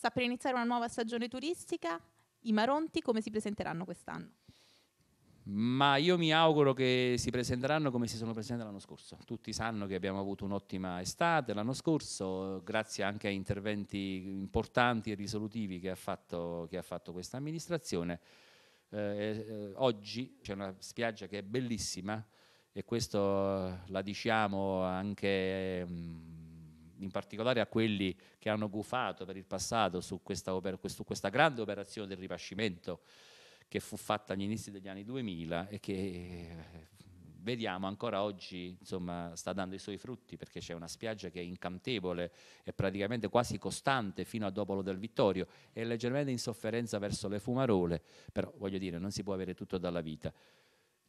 Sta per iniziare una nuova stagione turistica. I Maronti come si presenteranno quest'anno? ma io mi auguro che si presenteranno come si sono presentati l'anno scorso. Tutti sanno che abbiamo avuto un'ottima estate l'anno scorso, grazie anche a interventi importanti e risolutivi che ha fatto, che ha fatto questa amministrazione. Eh, eh, oggi c'è una spiaggia che è bellissima e questo eh, la diciamo anche... Mh, mm, in particolare a quelli che hanno gufato per il passato su questa, opera, su questa grande operazione del ripascimento che fu fatta agli inizi degli anni 2000 e che eh, vediamo ancora oggi insomma, sta dando i suoi frutti perché c'è una spiaggia che è incantevole e praticamente quasi costante fino a Dopolo del Vittorio è leggermente in sofferenza verso le fumarole, però voglio dire non si può avere tutto dalla vita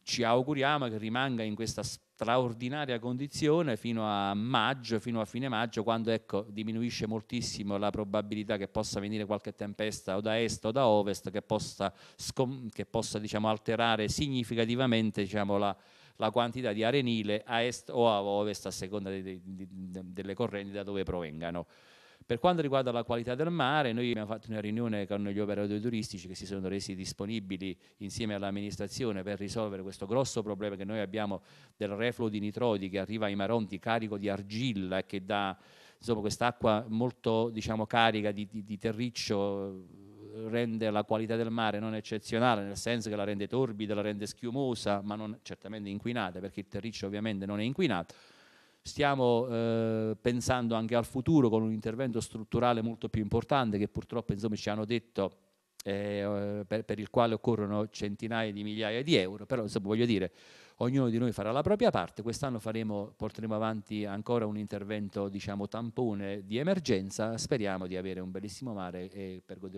ci auguriamo che rimanga in questa straordinaria condizione fino a maggio, fino a fine maggio, quando ecco, diminuisce moltissimo la probabilità che possa venire qualche tempesta o da est o da ovest che possa, che possa diciamo, alterare significativamente diciamo, la, la, quantità di arenile a est o a ovest a seconda de de de delle correnti da dove provengano. Per quanto riguarda la qualità del mare, noi abbiamo fatto una riunione con gli operatori turistici che si sono resi disponibili insieme all'amministrazione per risolvere questo grosso problema che noi abbiamo del refluo di nitrodi che arriva ai Maronti carico di argilla e che dà quest'acqua molto diciamo, carica di, di, di terriccio rende la qualità del mare non eccezionale, nel senso che la rende torbida, la rende schiumosa, ma non certamente inquinata, perché il terriccio ovviamente non è inquinato. Stiamo eh, pensando anche al futuro con un intervento strutturale molto più importante che purtroppo insomma, ci hanno detto eh, per, per, il quale occorrono centinaia di migliaia di euro, però insomma, voglio dire, ognuno di noi farà la propria parte, quest'anno faremo, porteremo avanti ancora un intervento diciamo, tampone di emergenza, speriamo di avere un bellissimo mare e per godere.